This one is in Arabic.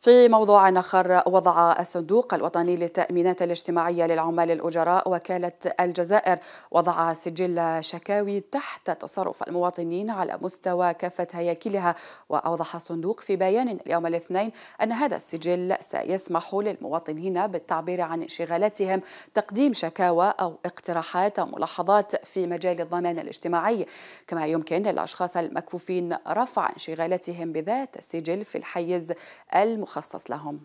في موضوع آخر وضع الصندوق الوطني للتأمينات الاجتماعية للعمال الأجراء وكالة الجزائر وضع سجل شكاوي تحت تصرف المواطنين على مستوى كافة هياكلها وأوضح الصندوق في بيان اليوم الاثنين أن هذا السجل سيسمح للمواطنين بالتعبير عن انشغالاتهم تقديم شكاوى أو اقتراحات أو ملاحظات في مجال الضمان الاجتماعي كما يمكن للأشخاص المكفوفين رفع انشغالاتهم بذات السجل في الحيز المختلف مخصص لهم